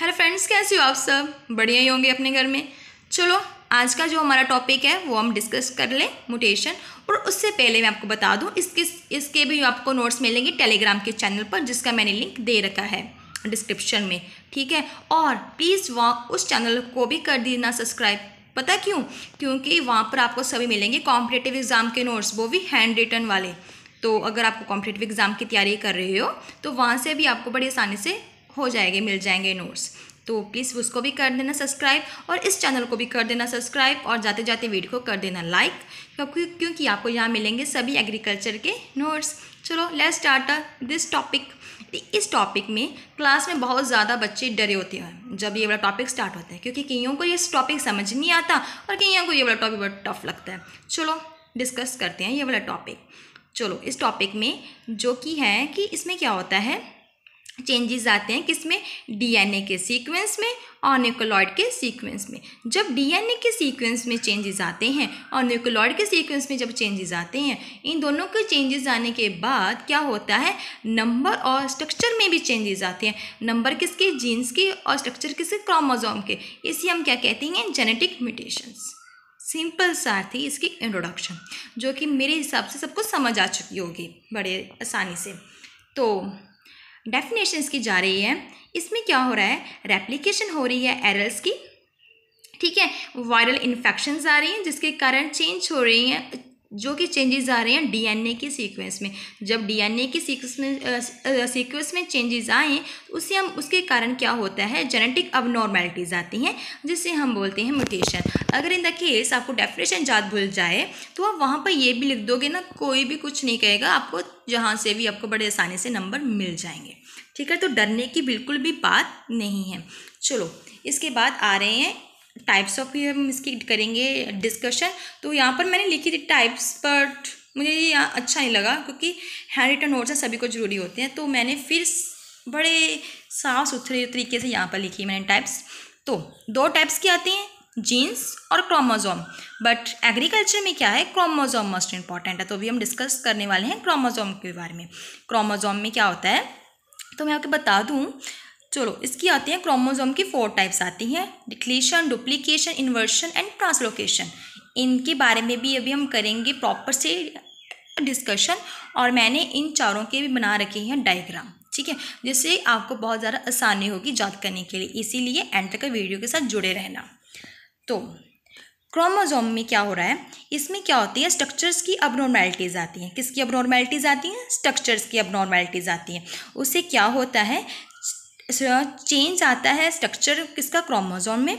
hello friends कैसे हो आप सब बढ़िया ही होंगे अपने घर में चलो आज का जो हमारा टॉपिक है वो हम डिस्कस कर लें मोटेशन और उससे पहले मैं आपको बता दूं इसके इसके भी आपको नोट्स मिलेंगे टेलीग्राम के चैनल पर जिसका मैंने लिंक दे रखा है डिस्क्रिप्शन में ठीक है और प्लीज़ वहाँ उस चैनल को भी कर देना सब्सक्राइब पता क्यों क्योंकि वहाँ पर आपको सभी मिलेंगे कॉम्पिटेटिव एग्ज़ाम के नोट्स वो भी हैंड रिटन वाले तो अगर आपको कॉम्पिटेटिव एग्ज़ाम की तैयारी कर रहे हो तो वहाँ से भी आपको बड़ी आसानी से हो जाएंगे मिल जाएंगे नोट्स तो प्लीज़ उसको भी कर देना सब्सक्राइब और इस चैनल को भी कर देना सब्सक्राइब और जाते जाते वीडियो को कर देना लाइक क्योंकि क्योंकि आपको यहाँ मिलेंगे सभी एग्रीकल्चर के नोट्स चलो लेट स्टार्ट दिस टॉपिक इस टॉपिक में क्लास में बहुत ज़्यादा बच्चे डरे होते हैं जब ये वाला टॉपिक स्टार्ट होता है क्योंकि कईयों को ये टॉपिक समझ नहीं आता और कईयों को ये वाला टॉपिक बहुत टफ लगता है चलो डिस्कस करते हैं ये वाला टॉपिक चलो इस टॉपिक में जो कि है कि इसमें क्या होता है चेंजेस आते हैं किसमें डीएनए के सीक्वेंस में और न्यूक्लोइड के सीक्वेंस में जब डीएनए के सीक्वेंस में चेंजेस आते हैं और न्यूक्लोइड के सीक्वेंस में जब चेंजेस आते हैं इन दोनों के चेंजेस आने के बाद क्या होता है नंबर और स्ट्रक्चर में भी चेंजेस आते हैं नंबर किसके जीन्स के और स्ट्रक्चर किसके क्रोमोजोम के इसे हम क्या कहते हैं जेनेटिक म्यूटेशंस सिंपल सा थी इसकी इंट्रोडक्शन जो कि मेरे हिसाब से सबको समझ आ चुकी होगी बड़े आसानी से तो डेफिनेशंस की जा रही है इसमें क्या हो रहा है रेप्लीकेशन हो रही है एरल्स की ठीक है वायरल इन्फेक्शन आ रही हैं जिसके कारण चेंज हो रही हैं जो कि चेंजेस आ रहे हैं डीएनए के सीक्वेंस में जब डीएनए के सीक्वेंस में सीक्वेंस में चेंजेस आए तो उससे हम उसके कारण क्या होता है जेनेटिक नॉर्मैलिटीज आती हैं जिससे हम बोलते हैं म्यूटेशन अगर इन द केस आपको डेफिनेशन याद भूल जाए तो आप वहाँ पर ये भी लिख दोगे ना कोई भी कुछ नहीं कहेगा आपको जहाँ से भी आपको बड़े आसानी से नंबर मिल जाएंगे ठीक है तो डरने की बिल्कुल भी बात नहीं है चलो इसके बाद आ रहे हैं टाइप्स ऑफ ये हम इसकी करेंगे डिस्कशन तो यहाँ पर मैंने लिखी थी टाइप्स बट मुझे ये अच्छा नहीं लगा क्योंकि हैंड रिटर्न नोट्स हैं सभी को ज़रूरी होते हैं तो मैंने फिर बड़े साफ सुथरे तरीके से यहाँ पर लिखी मैंने टाइप्स तो दो टाइप्स की आती हैं जीन्स और क्रोमोजोम बट एग्रीकल्चर में क्या है क्रोमोजोम मोस्ट इंपॉर्टेंट है तो अभी हम डिस्कस करने वाले हैं क्रोमोजोम के बारे में क्रोमोजोम में क्या होता है तो मैं आपको बता दूँ चलो इसकी आती है क्रोमोजोम की फोर टाइप्स आती हैं deletion duplication inversion and translocation इनके बारे में भी अभी हम करेंगे प्रॉपर से डिस्कशन और मैंने इन चारों के भी बना रखे हैं डायग्राम ठीक है जिससे आपको बहुत ज़्यादा आसानी होगी याद करने के लिए इसीलिए एंड तक वीडियो के साथ जुड़े रहना तो क्रोमोजोम में क्या हो रहा है इसमें क्या होती है स्ट्रक्चर्स की नॉर्मैलिटीज आती हैं किसकी नॉर्मैलिटीज आती हैं स्ट्रक्चर्स की नॉर्मैलिटीज आती हैं उससे क्या होता है चेंज आता है स्ट्रक्चर किसका क्रोमोजोम में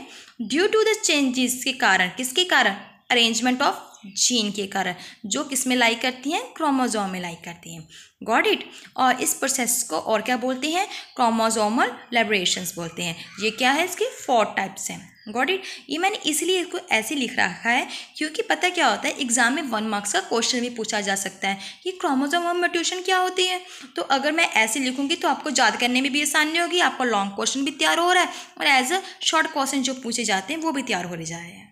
ड्यू टू द चेंजेस के कारण किसके कारण अरेंजमेंट ऑफ जीन के कारण जो किस में लाई करती हैं क्रोमोजोम में लाई करती हैं गॉड इट और इस प्रोसेस को और क्या बोलते हैं क्रोमोजोमल लेबरेशंस बोलते हैं ये क्या है इसके फोर टाइप्स हैं गॉट इट ये मैंने इसलिए इसको ऐसे लिख रखा है क्योंकि पता क्या होता है एग्जाम में वन मार्क्स का क्वेश्चन भी पूछा जा सकता है कि क्रोमोजोम म्यूटेशन क्या होती है तो अगर मैं ऐसे लिखूंगी तो आपको याद करने में भी आसानी होगी आपका लॉन्ग क्वेश्चन भी तैयार हो रहा है और एज अ शॉर्ट क्वेश्चन जो पूछे जाते हैं वो भी तैयार हो रहे जा रहे हैं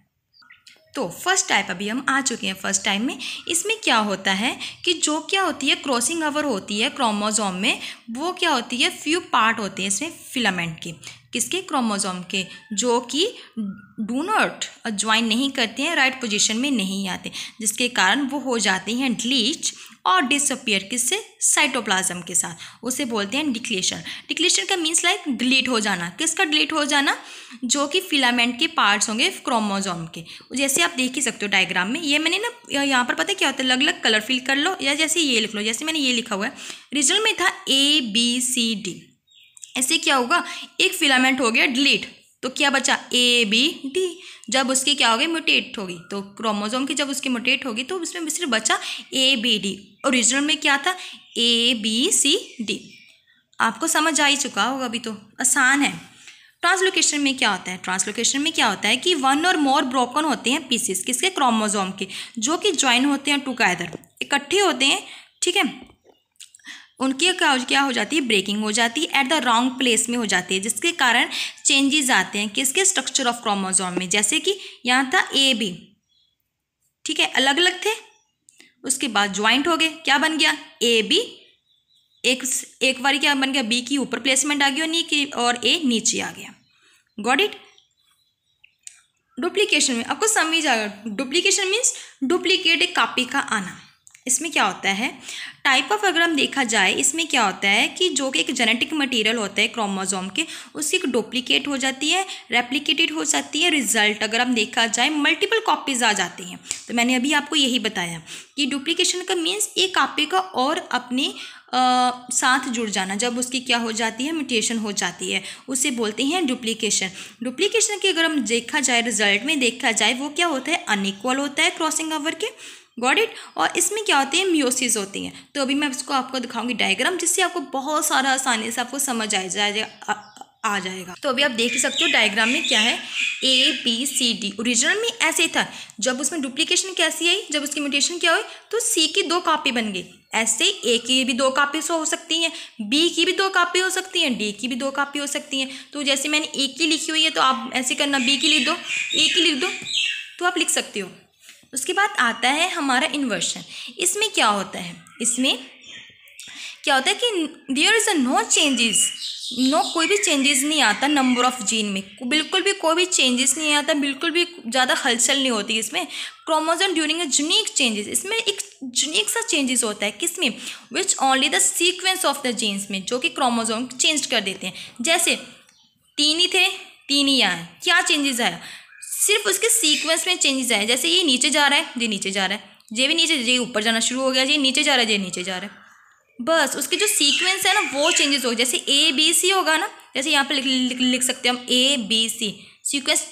तो फर्स्ट टाइप अभी हम आ चुके हैं फर्स्ट टाइम में इसमें क्या होता है कि जो क्या होती है क्रॉसिंग ओवर होती है क्रोमोजोम में वो क्या होती है फ्यू पार्ट होते हैं इसमें फिलामेंट के किसके क्रोमोजोम के जो कि डू नॉट ज्वाइन नहीं करते हैं राइट पोजीशन में नहीं आते जिसके कारण वो हो जाते हैं ड्लीच और डिसअपियर किससे साइटोप्लाज्म के साथ उसे बोलते हैं डिक्लेशन डिक्लेशन का मीन्स लाइक डिलीट हो जाना किसका डिलीट हो जाना जो कि फिलामेंट के पार्ट्स होंगे क्रोमोजोम के जैसे आप देख ही सकते हो डायग्राम में ये मैंने ना यहाँ पर पता क्या होता है अलग अलग कलर फिल कर लो या जैसे ये लिख लो जैसे मैंने ये लिखा हुआ है रिजल्ट में था ए बी सी डी ऐसे क्या होगा एक फिलामेंट हो गया डिलीट तो क्या बचा ए बी डी जब उसकी क्या होगी म्यूटेट होगी तो क्रोमोजोम की जब उसकी म्यूटेट होगी तो उसमें सिर्फ बचा ए बी डी ओरिजिनल में क्या था ए बी सी डी आपको समझ आ ही चुका होगा अभी तो आसान है ट्रांसलोकेशन में क्या होता है ट्रांसलोकेशन में क्या होता है कि वन और मोर ब्रोकन होते हैं पीसीस किसके क्रोमोजोम के जो कि ज्वाइन होते हैं टुगेदर इकट्ठे होते हैं ठीक है उनकी क्या हो, क्या हो जाती है ब्रेकिंग हो जाती है एट द रॉन्ग प्लेस में हो जाती है जिसके कारण चेंजेस आते हैं किसके स्ट्रक्चर ऑफ क्रोमोजोम में जैसे कि यहाँ था ए बी ठीक है अलग अलग थे उसके बाद ज्वाइंट हो गए क्या बन गया ए बी एक एक बार क्या बन गया बी की ऊपर प्लेसमेंट आ गई और नी की और ए नीचे आ गया गॉड इट डुप्लीकेशन में आपको समझ आ गया डुप्लीकेशन मीन्स डुप्लीकेट एक कापी का आना इसमें क्या होता है टाइप ऑफ अगर हम देखा जाए इसमें क्या होता है कि जो कि एक जेनेटिक मटेरियल होता है क्रोमोजोम के उसकी एक डुप्लीकेट हो जाती है रेप्लीकेटेड हो जाती है रिजल्ट अगर हम देखा जाए मल्टीपल कॉपीज़ आ जाती हैं तो मैंने अभी आपको यही बताया कि डुप्लीकेशन का मीन्स एक कापी का और अपने आ, साथ जुड़ जाना जब उसकी क्या हो जाती है म्यूटेशन हो जाती है उसे बोलते हैं डुप्लीकेशन डुप्लीकेशन के अगर हम देखा जाए रिजल्ट में देखा जाए वो क्या होता है अनइक्वल होता है क्रॉसिंग ओवर के गॉड इट और इसमें क्या होती है म्योसिस होती हैं तो अभी मैं इसको आपको दिखाऊंगी डायग्राम जिससे आपको बहुत सारा आसानी से आपको समझ आ जाएगा आ जाएगा तो अभी आप देख सकते हो डायग्राम में क्या है A B C D original में ऐसे ही था जब उसमें डुप्लीकेशन कैसी आई जब उसकी म्यूटेशन क्या हुई तो सी की दो कापी बन गई ऐसे ए की भी दो कापी हो सकती हैं बी की भी दो कापी हो सकती हैं डी की भी दो कापी हो सकती हैं तो जैसे मैंने ए की लिखी हुई है तो आप ऐसे करना बी की लिख दो ए की लिख दो तो आप लिख सकते हो उसके बाद आता है हमारा इन्वर्शन इसमें क्या होता है इसमें क्या होता है कि there is a no changes no कोई भी चेंजेस नहीं आता नंबर ऑफ जीन में बिल्कुल भी कोई भी चेंजेस नहीं आता बिल्कुल भी ज़्यादा हलचल नहीं होती इसमें chromosome during a unique changes इसमें एक यूनिक सा चेंजेस होता है किसमें which only the sequence of the genes में जो कि क्रोमोजोम चेंज कर देते हैं जैसे तीन ही थे तीन ही आए क्या चेंजेस आया सिर्फ उसके सीक्वेंस में चेंजेस आए जैसे ये नीचे जा रहा है ये नीचे जा रहा है ये भी नीचे ये ऊपर जाना शुरू हो गया ये नीचे जा रहा है ये नीचे जा रहा है बस उसके जो सीक्वेंस है ना वो चेंजेस हो जैसे ए बी सी होगा ना जैसे यहाँ पर लिख, लिख लिख सकते हैं हम A B C sequence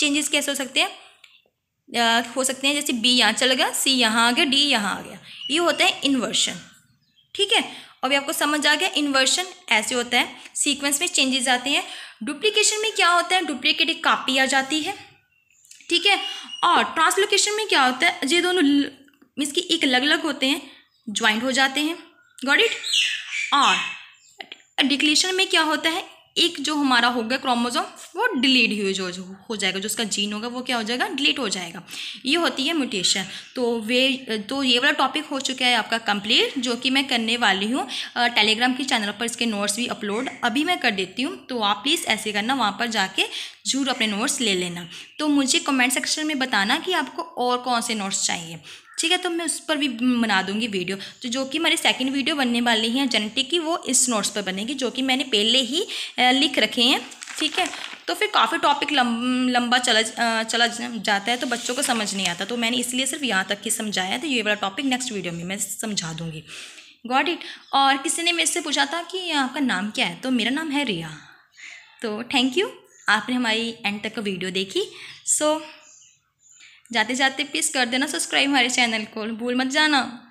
changes कैसे हो सकते हैं हो सकते हैं जैसे बी यहाँ चल गया सी यहाँ आ गया डी यहाँ आ गया ये होता है इन्वर्शन ठीक है अभी आपको समझ आ गया इन्वर्शन ऐसे होता है सीक्वेंस में चेंजेस आते हैं डुप्लीकेशन में क्या होता है डुप्लीकेट एक कापी आ जाती है ठीक है और ट्रांसलोकेशन में क्या होता है ये दोनों मीन्स की एक अलग अलग होते हैं ज्वाइंट हो जाते हैं गॉड इट और डिक्लेशन में क्या होता है एक जो हमारा होगा क्रोमोजोम वो डिलीट जो हो जाएगा जो उसका जीन होगा वो क्या हो जाएगा डिलीट हो जाएगा ये होती है म्यूटेशन तो वे तो ये वाला टॉपिक हो चुका है आपका कंप्लीट जो कि मैं करने वाली हूँ टेलीग्राम के चैनल पर इसके नोट्स भी अपलोड अभी मैं कर देती हूँ तो आप प्लीज़ ऐसे करना वहाँ पर जाके जरूर अपने नोट्स ले लेना तो मुझे कमेंट सेक्शन में बताना कि आपको और कौन से नोट्स चाहिए ठीक है तो मैं उस पर भी बना दूंगी वीडियो तो जो कि हमारी सेकंड वीडियो बनने वाली है जेनेटिक की वो इस नोट्स पर बनेगी जो कि मैंने पहले ही लिख रखे हैं ठीक है तो फिर काफ़ी टॉपिक लंबा चला चला जाता है तो बच्चों को समझ नहीं आता तो मैंने इसलिए सिर्फ यहाँ तक ही समझाया तो ये वाला टॉपिक नेक्स्ट वीडियो में मैं समझा दूँगी गॉड इट और किसी ने मेरे से पूछा था कि आपका नाम क्या है तो मेरा नाम है रिया तो थैंक यू आपने हमारी एंड तक का वीडियो देखी सो so, जाते जाते प्लीज़ कर देना सब्सक्राइब हमारे चैनल को भूल मत जाना